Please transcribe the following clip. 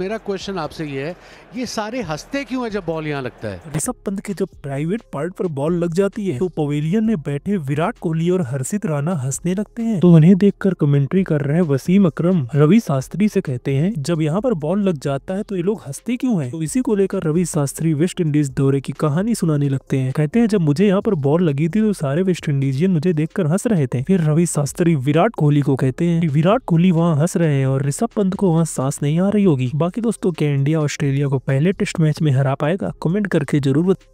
मेरा क्वेश्चन आपसे ये है ये सारे हंसते क्यों है जब बॉल यहाँ लगता है ऋषभ पंत के जब प्राइवेट पार्ट पर बॉल लग जाती है तो पवेलियन में बैठे विराट कोहली और हर्षित राणा हंसने लगते हैं तो उन्हें देखकर कमेंट्री कर रहे वसीम अकरम रवि शास्त्री से कहते हैं जब यहाँ पर बॉल लग जाता है तो ये लोग हंसते क्यूँ है तो इसी को लेकर रवि शास्त्री वेस्ट इंडीज दौरे की कहानी सुनाने लगते हैं कहते हैं जब मुझे यहाँ पर बॉल लगी थी तो सारे वेस्ट इंडीजियन मुझे देख हंस रहे थे फिर रवि शास्त्री विराट कोहली को कहते हैं विराट कोहली वहाँ हंस रहे हैं और ऋषभ पंत को वहाँ सांस नहीं आ रही होगी बाकी दोस्तों क्या इंडिया ऑस्ट्रेलिया को पहले टेस्ट मैच में हरा पाएगा कमेंट करके जरूर